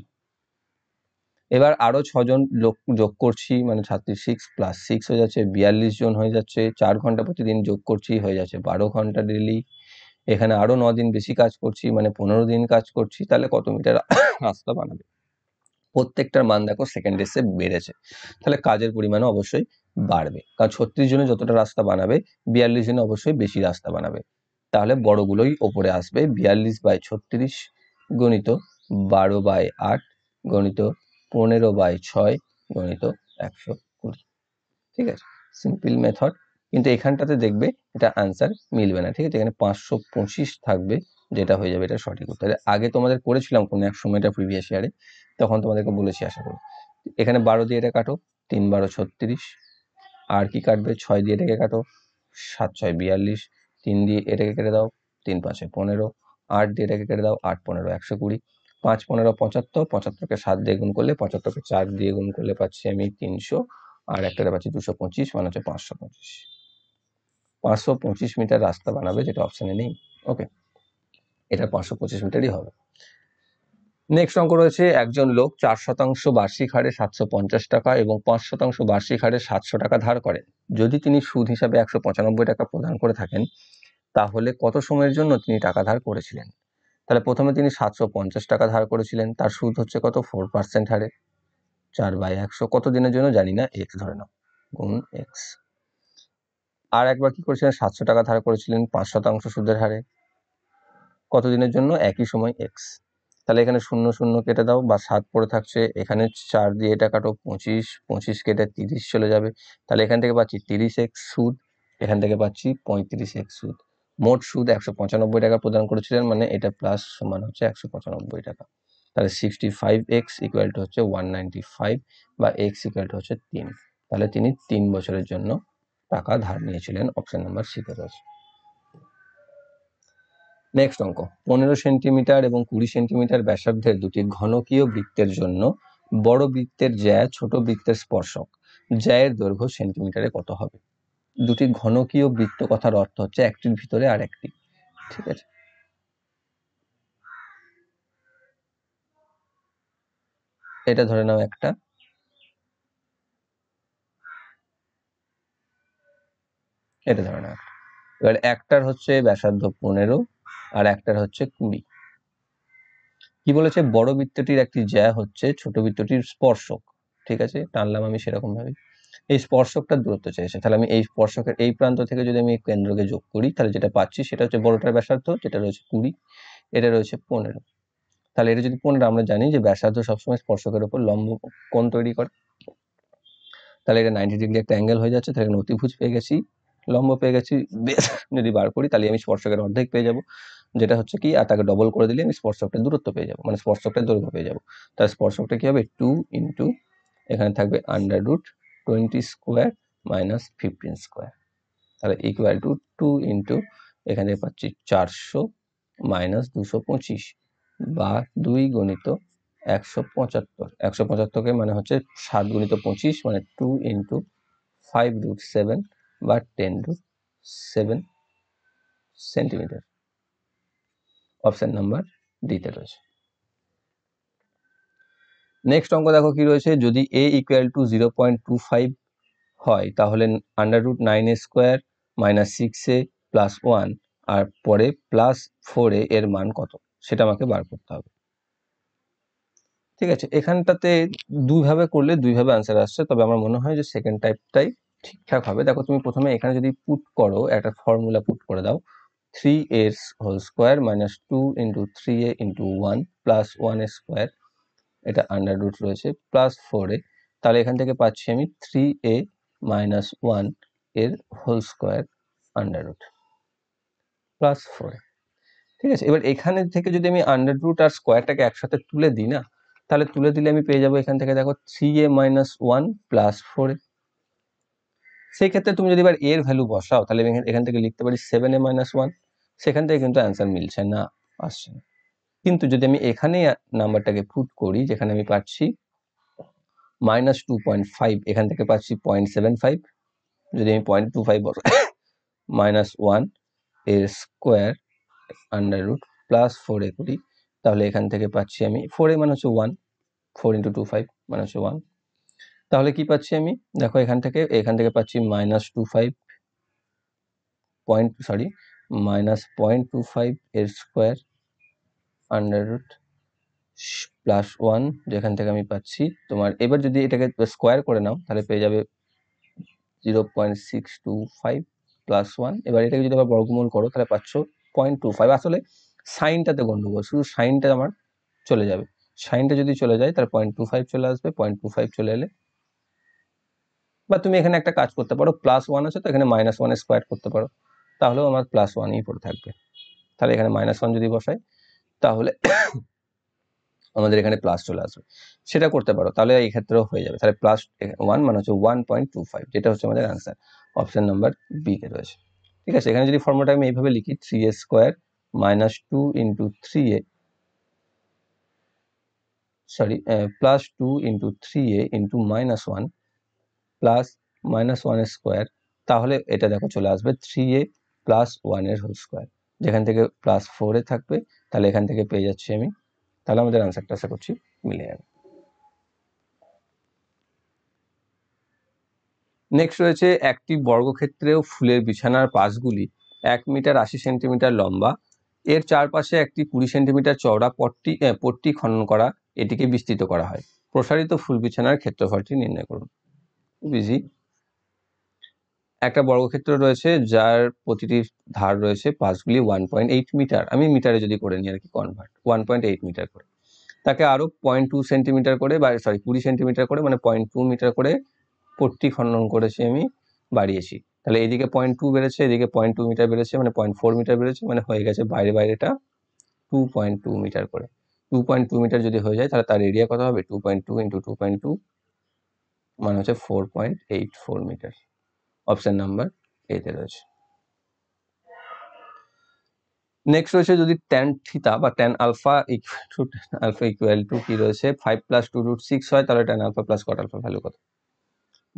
এবার আরও ছজন লোক যোগ করছি মানে ছাত্রী সিক্স প্লাস সিক্স হয়ে যাচ্ছে বিয়াল্লিশ জন হয়ে যাচ্ছে চার ঘন্টা প্রতিদিন যোগ করছি হয়ে যাচ্ছে বারো ঘন্টা ডেলি এখানে আরও ন দিন বেশি কাজ করছি মানে পনেরো দিন কাজ করছি তাহলে কত মিটার *coughs* রাস্তা বানাবে প্রত্যেকটার মান দেখো সেকেন্ড ডেসে বেড়েছে তাহলে কাজের পরিমাণ অবশ্যই বাড়বে কারণ ছত্রিশ জনে যতটা রাস্তা বানাবে বিয়াল্লিশ জনে অবশ্যই বেশি রাস্তা বানাবে তাহলে বড়গুলোই ওপরে আসবে বিয়াল্লিশ বাই ছত্রিশ গণিত বারো বাই আট গণিত পনেরো বাই ছয় গণিত একশো কুড়ি ঠিক আছে সিম্পল মেথড কিন্তু এখানটাতে দেখবে এটা আনসার মিলবে না ঠিক আছে এখানে পাঁচশো পঁচিশ থাকবে যেটা হয়ে যাবে এটা সঠিক উত্তর আগে তোমাদের করেছিলাম কোনো এক সময়টা প্রিভিয়াস ইয়ারে তখন তোমাদেরকে বলেছি আশা করি এখানে বারো দিয়ে এটা কাটো তিন বারো ছত্রিশ আর কি কাটবে ছয় দিয়ে এটাকে কাটো সাত ছয় বিয়াল্লিশ তিন দিয়ে এটাকে কেটে দাও তিন পাঁচে পনেরো আট দিয়ে এটাকে কেটে দাও আট পনেরো একশো কুড়ি পাঁচ পনেরো পঁচাত্তর পঁচাত্তরকে সাত দিয়ে গুণ করলে পঁচাত্তরকে চার দিয়ে গুণ করলে পাচ্ছি আমি তিনশো আর একটা পাচ্ছি দুশো পঁচিশ মানে হচ্ছে পাঁচশো পঁচিশ পাঁচশো পঁচিশ মিটার রাস্তা বানাবে যেটা অপশানে নেই ওকে এটা পাঁচশো পঁচিশ মিটারই হবে নেক্সট অঙ্ক রয়েছে একজন লোক চার শতাংশ বার্ষিক হারে সাতশো পঞ্চাশ টাকা এবং পাঁচ শতাংশ বার্ষিক হারে সাতশো টাকা ধার করেন যদি তিনি সুদ হিসাবে একশো পঁচানব্বই টাকা প্রদান করে থাকেন তাহলে কত সময়ের জন্য তিনি টাকা ধার করেছিলেন তাহলে প্রথমে তিনি সাতশো পঞ্চাশ টাকা ধার করেছিলেন তার সুদ হচ্ছে কত ফোর পার্সেন্ট হারে চার বাই একশো কত দিনের জন্য জানি না এক্স ধরে নাও গুণ এক্স আর একবার কি করেছিলেন সাতশো টাকা ধার করেছিলেন পাঁচ শতাংশ সুদের হারে কতদিনের জন্য একই সময় এক্স তাহলে এখানে শূন্য শূন্য কেটে দাও বা সাত পড়ে থাকছে এখানে চার দিয়ে এটা কাটো পঁচিশ পঁচিশ কেটে তিরিশ চলে যাবে তাহলে এখান থেকে পাচ্ছি তিরিশ এক্স সুদ এখান থেকে পাচ্ছি পঁয়ত্রিশ এক্স সুদ মোট সুদ একশো পঁচানব্বই টাকা প্রদান করেছিলেন মানে এটা প্লাস সমান হচ্ছে একশো পঁচানব্বই টাকা তাহলে sixty five x equal to হচ্ছে ওয়ান নাইনটি ফাইভ বা এক্স ইকুয়াল টু হচ্ছে তিন তাহলে তিনি তিন বছরের জন্য টাকা ধার নিয়েছিলেন অপশান নাম্বার সিতে রয়েছে নেক্সট অঙ্ক পনেরো সেন্টিমিটার এবং কুড়ি সেন্টিমিটার ব্যাসার্ধের দুটি ঘনকীয় বৃত্তের জন্য বড় বৃত্তের জ্যা ছোট বৃত্তের স্পর্শক জ্যায়ের দৈর্ঘ্য সেন্টিমিটারে কত হবে দুটি ঘনকীয় বৃত্ত কথার অর্থ হচ্ছে একটির ভিতরে আর একটি ঠিক আছে এটা ধরে নাও একটা এটা ধরে নাও এবার একটার হচ্ছে ব্যাসার্ধ পনেরো আর একটার হচ্ছে কুড়ি কি বলেছে বড় বৃত্তটির একটি জ্যা হচ্ছে ছোট বৃত্তটির স্পর্শক ঠিক আছে টানলাম আমি সেরকম ভাবে এই স্পর্শকটা দূরত্ব চাইছে তাহলে আমি এই স্পর্শকের এই প্রান্ত থেকে যদি আমি কেন্দ্রকে যোগ করি তাহলে যেটা পাচ্ছি সেটা হচ্ছে বড়টার ব্যাসার্ধ যেটা রয়েছে কুড়ি এটা রয়েছে পনেরো তাহলে এটা যদি পনেরো আমরা জানি যে ব্যাসার্ধ সবসময় স্পর্শকের ওপর লম্ব কোণ তৈরি করে তাহলে এটা নাইনটি ডিগ্রি একটা অ্যাঙ্গেল হয়ে যাচ্ছে তাহলে অতিভুজ পেয়ে গেছি লম্ব পেয়ে গেছি বেশ যদি বার করি তাহলে আমি স্পর্শকের অর্ধেক পেয়ে যাব যেটা হচ্ছে কি আর তাকে ডবল করে দিলে আমি স্পর্শকটা দূরত্ব পেয়ে যাবো মানে স্পর্শকটা দৈর্ঘ্য পেয়ে যাবো তার স্পর্শকটা কী হবে টু ইন্টু এখানে থাকবে under root twenty square minus fifteen square তাহলে ইকুয়াল টু টু ইন্টু এখানে পাচ্ছি চারশো মাইনাস দুশো পঁচিশ বা দুই গণিত একশো পঁচাত্তর একশো পঁচাত্তরকে মানে হচ্ছে সাত গণিত পঁচিশ মানে two into five root seven বা ten root seven centimetre option number ডিতে রয়েছে নেক্সট অঙ্ক দেখো কি রয়েছে যদি A equal to zero point two five হয় তাহলে under root nine A square minus six A plus one আর পরে প্লাস ফোর এ এর মান কত সেটা আমাকে বার করতে হবে ঠিক আছে এখানটাতে দুইভাবে করলে দুইভাবে আনসার আসছে তবে আমার মনে হয় যে সেকেন্ড টাইপটাই ঠিকঠাক হবে দেখো তুমি প্রথমে এখানে যদি পুট করো একটা ফর্মুলা পুট করে দাও 3a whole square minus two into three A into one plus one A square এটা আন্ডার রুট রয়েছে প্লাস ফোর এ তাহলে এখান থেকে পাচ্ছি আমি থ্রি এ মাইনাস ওয়ান এর whole square under root plus four ঠিক আছে এবার এখানে থেকে যদি আমি আন্ডার রুট আর স্কোয়ারটাকে একসাথে তুলে দিই না তাহলে তুলে দিলে আমি পেয়ে যাবো এখান থেকে দেখো three A minus one plus four সেই ক্ষেত্রে তুমি যদি এবার এর ভ্যালু বসাও তাহলে এখান থেকে লিখতে পারি সেভেন এ মাইনাস ওয়ান সেখান থেকে কিন্তু অ্যান্সার মিলছে না আসছে না কিন্তু যদি আমি এখানে নাম্বারটাকে পুট করি যেখানে আমি পাচ্ছি মাইনাস টু পয়েন্ট ফাইভ এখান থেকে পাচ্ছি পয়েন্ট সেভেন ফাইভ যদি আমি পয়েন্ট টু ফাইভ বসাই মাইনাস ওয়ান এর square under root plus four A করি তাহলে এখান থেকে পাচ্ছি আমি ফোর এ মানে হচ্ছে one four into two five মানে হচ্ছে ওয়ান তাহলে কি পাচ্ছি আমি দেখো এখান থেকে এখান থেকে পাচ্ছি minus two five point sorry minus point two five এর square under root plus one যেখান থেকে আমি পাচ্ছি তোমার এবার যদি এটাকে স্কোয়ার করে নাও তাহলে পেয়ে যাবে zero point six two five plus one এবার এটাকে যদি আবার বর্গমূল করো তাহলে পাচ্ছ পয়েন্ট টু ফাইভ আসলে সাইনটাতে গণ্ডগোল শুধু সাইনটা আমার চলে যাবে সাইনটা যদি চলে যায় তাহলে পয়েন্ট টু ফাইভ চলে আসবে পয়েন্ট টু ফাইভ চলে এলে বা তুমি এখানে একটা কাজ করতে পারো প্লাস ওয়ান আছে তো এখানে মাইনাস ওয়ান স্কোয়ার করতে পারো তাহলেও আমার প্লাস ওয়ানই পড়ে থাকবে তাহলে এখানে মাইনাস ওয়ান যদি বসাই তাহলে আমাদের এখানে প্লাস চলে আসবে সেটা করতে পারো তাহলে এই ক্ষেত্রেও হয়ে যাবে তাহলে প্লাস ওয়ান মানে হচ্ছে ওয়ান পয়েন্ট টু ফাইভ যেটা হচ্ছে আমাদের অ্যান্সার অপশান নাম্বার বিতে রয়েছে ঠিক আছে এখানে যদি ফর্মুলাটা আমি এইভাবে লিখি three A square minus two into three A sorry plus two into three A into minus one plus minus one square তাহলে এটা দেখো চলে আসবে থ্রি এ প্লাস ওয়ানের হোল স্কোয়ার যেখান থেকে প্লাস ফোরে থাকবে তাহলে এখান থেকে পেয়ে যাচ্ছি আমি তাহলে আমাদের আনসারটা আশা করছি মিলে যাবে নেক্সট রয়েছে একটি বর্গক্ষেত্রেও ফুলের বিছানার পাশগুলি এক মিটার আশি সেন্টিমিটার লম্বা এর চারপাশে একটি কুড়ি সেন্টিমিটার চওড়া পট্টি পট্টি খনন করা এটিকে বিস্তৃত করা হয় প্রসারিত ফুল বিছানার ক্ষেত্রফলটি নির্ণয় করুন বিজি একটা বর্গক্ষেত্র রয়েছে যার প্রতিটি ধার রয়েছে পাঁচগুলি ওয়ান পয়েন্ট এইট মিটার আমি মিটারে যদি করে নিই আর কি convert one point eight metre করে তাকে আরও পয়েন্ট টু সেন্টিমিটার করে বা সরি কুড়ি সেন্টিমিটার করে মানে পয়েন্ট টু মিটার করে পট্টি খণ্ডন করেছি আমি বাড়িয়েছি তাহলে এদিকে পয়েন্ট টু বেড়েছে এদিকে পয়েন্ট টু মিটার বেড়েছে মানে পয়েন্ট ফোর মিটার বেড়েছে মানে হয়ে গেছে বাইরে বাইরেটা টু পয়েন্ট টু মিটার করে টু পয়েন্ট টু মিটার যদি হয়ে যায় তাহলে তার এরিয়া কত হবে two point two into two point two মানে হচ্ছে four point eight four metre option number এতে রয়েছে নেক্সট রয়েছে যদি ট্যান থিতা বা ট্যান আলফা ইকু টু আলফা ইকুয়াল টু কি রয়েছে five plus two root six হয় তাহলে tan alpha plus cot alpha value কত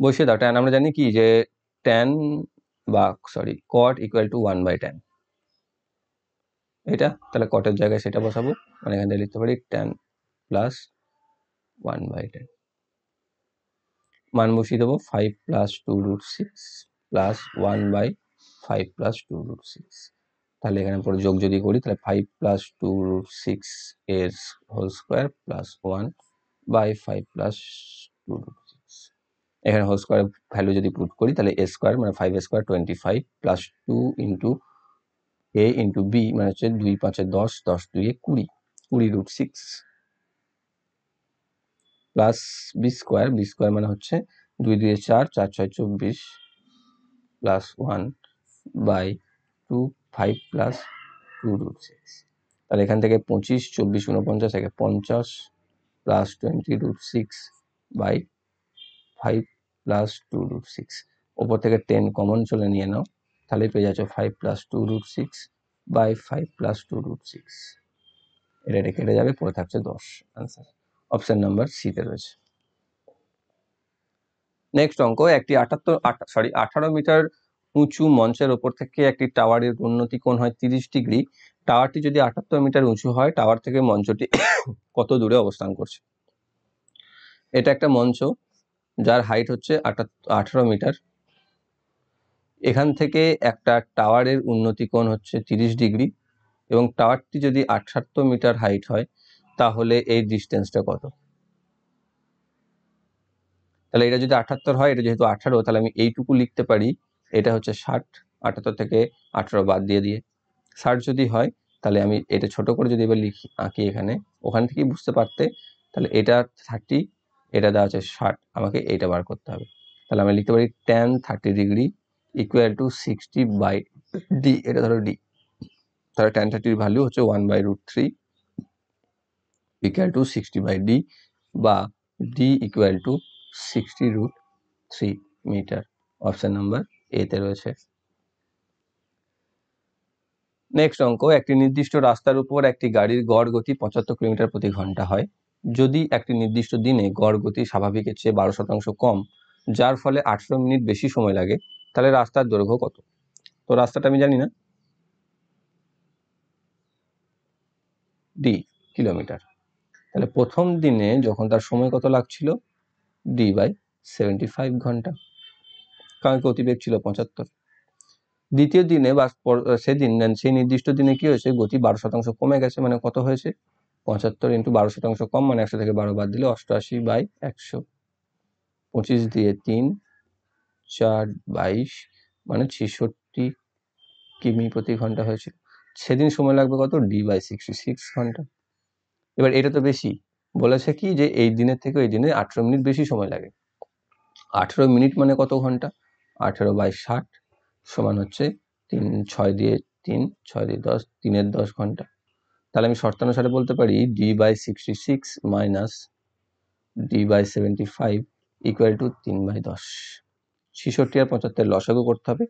বসিয়ে দাও ট্যান আমরা জানি কি যে ট্যান বা sorry cot equal to one by tan এটা তাহলে কটের জায়গায় সেটা বসাবো মানে থেকে লিখতে পারি tan plus one by tan মান বসিয়ে দেবো five plus two root six plus one by five plus two root six তাহলে এখানে পরে যোগ যদি করি তাহলে five plus two root six এর whole square plus one by five plus two root six এখানে হোল স্কোয়ার ভ্যালু যদি পুট করি তাহলে এ স্কোয়ার মানে five square twenty five plus two into a into b মানে হচ্ছে দুই পাঁচে দশ দশ দুইয়ে কুড়ি কুড়ি root six plus b square b square মানে হচ্ছে দুই দুই চার চার ছয় চব্বিশ plus one by two five plus two root six তাহলে এখান থেকে পঁচিশ চব্বিশ উনপঞ্চাশ থেকে পঞ্চাশ plus twenty root six by five plus two root six ওপর থেকে টেন কমন চলে নিয়ে নাও তাহলে পেয়ে যাচ্ছ five plus two root six by five plus two root six এটা কেটে যাবে পরে থাকছে দশ আনসার অপশন নাম্বার সিতে রয়েছে নেক্সট অঙ্ক একটি আটাত্তর সরি আঠারো মিটার উঁচু মঞ্চের ওপর থেকে একটি টাওয়ারের উন্নতি কোণ হয় তিরিশ ডিগ্রি টাওয়ারটি যদি আটাত্তর মিটার উঁচু হয় টাওয়ার থেকে মঞ্চটি *coughs* কত দূরে অবস্থান করছে এটা একটা মঞ্চ যার হাইট হচ্ছে আঠারো মিটার এখান থেকে একটা টাওয়ারের উন্নতি কোণ হচ্ছে তিরিশ ডিগ্রি এবং টাওয়ারটি যদি আঠাত্তর মিটার হাইট হয় তাহলে এই ডিস্টেন্সটা কত তাহলে এটা যদি আঠাত্তর হয় এটা যেহেতু আঠারো তাহলে আমি এইটুকু লিখতে পারি এটা হচ্ছে ষাট আঠাত্তর থেকে আঠারো বাদ দিয়ে দিয়ে ষাট যদি হয় তাহলে আমি এটা ছোট করে যদি এবার লিখি আঁকি এখানে ওখান থেকেই বুঝতে পারতে তাহলে এটা থার্টি এটা দেওয়া আছে ষাট আমাকে এটা বার করতে হবে তাহলে আমি লিখতে পারি tan thirty degree equal to sixty by d এটা ধরো ডি তাহলে টেন থার্টির ভ্যালু হচ্ছে one by root three equal to sixty by d বা d equal to sixty root three metre option number এতে রয়েছে নেক্সট অঙ্ক একটি নির্দিষ্ট রাস্তার উপর একটি গাড়ির গড় গতি পঁচাত্তর কিলোমিটার প্রতি ঘন্টা হয় যদি একটি নির্দিষ্ট দিনে গড় গতি স্বাভাবিকের চেয়ে বারো শতাংশ কম যার ফলে আঠেরো মিনিট বেশি সময় লাগে তাহলে রাস্তার দৈর্ঘ্য কত তো রাস্তাটা আমি জানি না ডি কিলোমিটার তাহলে প্রথম দিনে যখন তার সময় কত লাগছিল ডি বাই সেভেন্টি ফাইভ ঘন্টা কারণ গতিবেগ ছিল পঁচাত্তর দ্বিতীয় দিনে বা সেদিন সেই নির্দিষ্ট দিনে কি হয়েছে গতি বারো শতাংশ কমে গেছে মানে কত হয়েছে পঁচাত্তর ইন্টু বারো শতাংশ কম মানে একশো থেকে বারো বাদ দিলে অষ্টআশি বাই একশো পঁচিশ দিয়ে তিন চার বাইশ মানে ছেষট্টি কিমি প্রতি ঘন্টা হয়েছিল সেদিন সময় লাগবে কত ডি বাই সিক্সটি সিক্স ঘন্টা এবার এটা তো বেশি বলেছে কি যে এই দিনের থেকে ওই দিনে আঠেরো মিনিট বেশি সময় লাগে আঠেরো মিনিট মানে কত ঘন্টা আঠেরো বাই ষাট সমান হচ্ছে তিন ছয় দিয়ে তিন ছয় দিয়ে দশ তিনের দশ ঘন্টা তাহলে আমি শর্তানুসারে বলতে পারি d by sixty six minus d by seventy five equal to তিন বাই দশ ছিষট্টি আর পঁচাত্তর লসাগু করতে হবে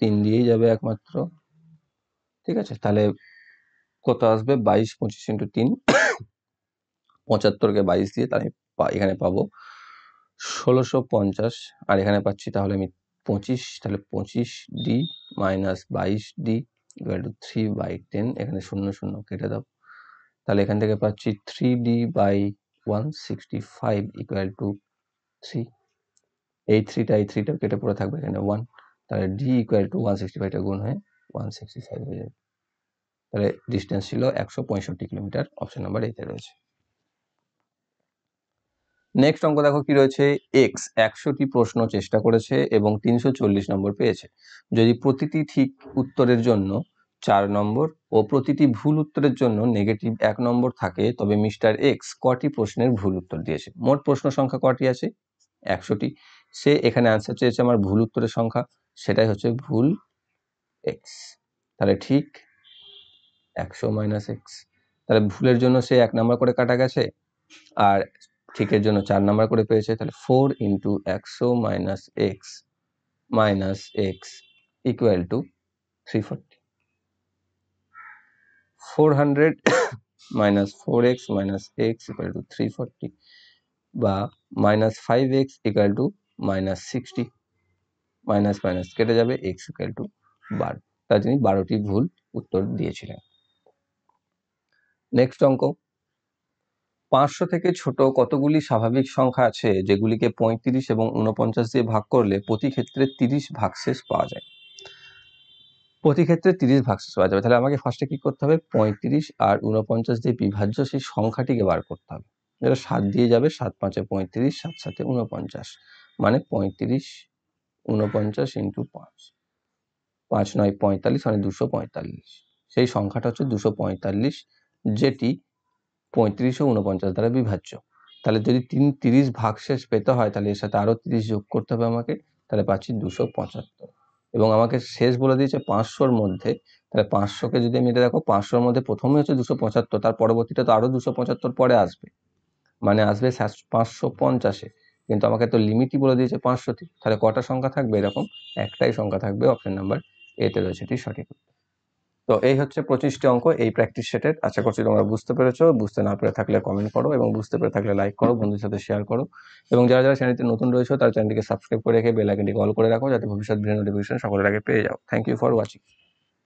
তিন দিয়েই যাবে একমাত্র ঠিক আছে তাহলে কত আসবে বাইশ পঁচিশ ইন্টু তিন পঁচাত্তরকে বাইশ দিয়ে তাহলে এখানে পাবো ষোলোশো পঞ্চাশ আর এখানে পাচ্ছি তাহলে আমি পঁচিশ তাহলে পঁচিশ ডি মাইনাস বাইশ d equal to three by ten এখানে শূন্য শূন্য কেটে দাও তাহলে এখান থেকে পাচ্ছি three d by one sixty five equal to three এই থ্রিটা এই থ্রিটা কেটে পড়ে থাকবে এখানে ওয়ান তাহলে d equal to one sixty ফাইভটা গুণ হয়ে ওয়ান সিক্সটি ফাইভ হয়ে যাবে তাহলে ডিস্টেন্স ছিল একশো পঁয়ষট্টি কিলোমিটার অপশন নাম্বার এতে রয়েছে নেক্সট অঙ্ক দেখো কি রয়েছে এক্স একশোটি প্রশ্ন চেষ্টা করেছে এবং তিনশো চল্লিশ নম্বর পেয়েছে যদি প্রতিটি ঠিক উত্তরের জন্য চার নম্বর ও প্রতিটি ভুল উত্তরের জন্য নেগেটিভ এক নম্বর থাকে তবে মিস্টার এক্স কটি প্রশ্নের ভুল উত্তর দিয়েছে মোট প্রশ্ন সংখ্যা কটি আছে একশোটি সে এখানে অ্যান্সার চেয়েছে আমার ভুল উত্তরের সংখ্যা সেটাই হচ্ছে ভুল এক্স তাহলে ঠিক একশো মাইনাস এক্স তাহলে ভুলের জন্য সে এক নাম্বার করে কাটা গেছে আর ঠিকের জন্য চার নাম্বার করে পেয়েছে তাহলে ফোর ইন্টু একশো minus x minus x equal to three forty four hundred minus four x minus x equal to three forty বা minus five x equal to minus sixty minus minus কেটে যাবে x equal two বারো তার জন্য বারোটি ভুল উত্তর দিয়েছিলেন নেক্সট অঙ্ক পাঁচশো থেকে ছোট কতগুলি স্বাভাবিক সংখ্যা আছে যেগুলিকে পঁয়ত্রিশ এবং উনপঞ্চাশ দিয়ে ভাগ করলে প্রতি ক্ষেত্রে তিরিশ ভাগশেষ পাওয়া যায় প্রতি ক্ষেত্রে তিরিশ ভাগশেষ পাওয়া যাবে তাহলে আমাকে ফার্স্টে কী করতে হবে পঁয়ত্রিশ আর উনপঞ্চাশ দিয়ে বিভাজ্য সেই সংখ্যাটিকে বার করতে হবে যেটা সাত দিয়ে যাবে সাত পাঁচে পঁয়ত্রিশ সাত সাথে উনপঞ্চাশ মানে পঁয়ত্রিশ উনপঞ্চাশ ইন্টু পাঁচ পাঁচ নয় পঁয়তাল্লিশ মানে দুশো পঁয়তাল্লিশ সেই সংখ্যাটা হচ্ছে দুশো পঁয়তাল্লিশ যেটি পঁয়ত্রিশশো উনপঞ্চাশ দ্বারা বিভাজ্য তাহলে যদি তিন তিরিশ ভাগশেষ পেতে হয় তাহলে এর সাথে আরও তিরিশ যোগ করতে হবে আমাকে তাহলে পাচ্ছি দুশো পঁচাত্তর এবং আমাকে শেষ বলে দিয়েছে পাঁচশোর মধ্যে তাহলে পাঁচশোকে যদি আমি এটা দেখো পাঁচশোর মধ্যে প্রথমে হচ্ছে দুশো পঁচাত্তর তার পরবর্তীটা তো আরও দুশো পঁচাত্তর পরে আসবে মানে আসবে পাঁচশো পঞ্চাশে কিন্তু আমাকে তো লিমিটই বলে দিয়েছে পাঁচশোটি তাহলে কটা সংখ্যা থাকবে এরকম একটাই সংখ্যা থাকবে অপশন নাম্বার এতে রয়েছে এটি সঠিক তো এই হচ্ছে পঁচিশটি অঙ্ক এই প্র্যাকটিস সেটের আশা করছি তোমরা বুঝতে পেরেছো বুঝতে না পেরে থাকলে কমেন্ট করো এবং বুঝতে পেরে থাকলে লাইক করো বন্ধুদের সাথে শেয়ার করো এবং যারা যারা চ্যানেলটি নতুন রয়েছে তারা চ্যানেলটিকে সাবস্ক্রাইব করে রেখে বেল আইকনটি কল করে রাখো যাতে ভবিষ্যৎ ভিডিও নোটিফিকেশন সকলের আগে পেয়ে যাও থ্যাংক ইউ ফর ওয়াচিং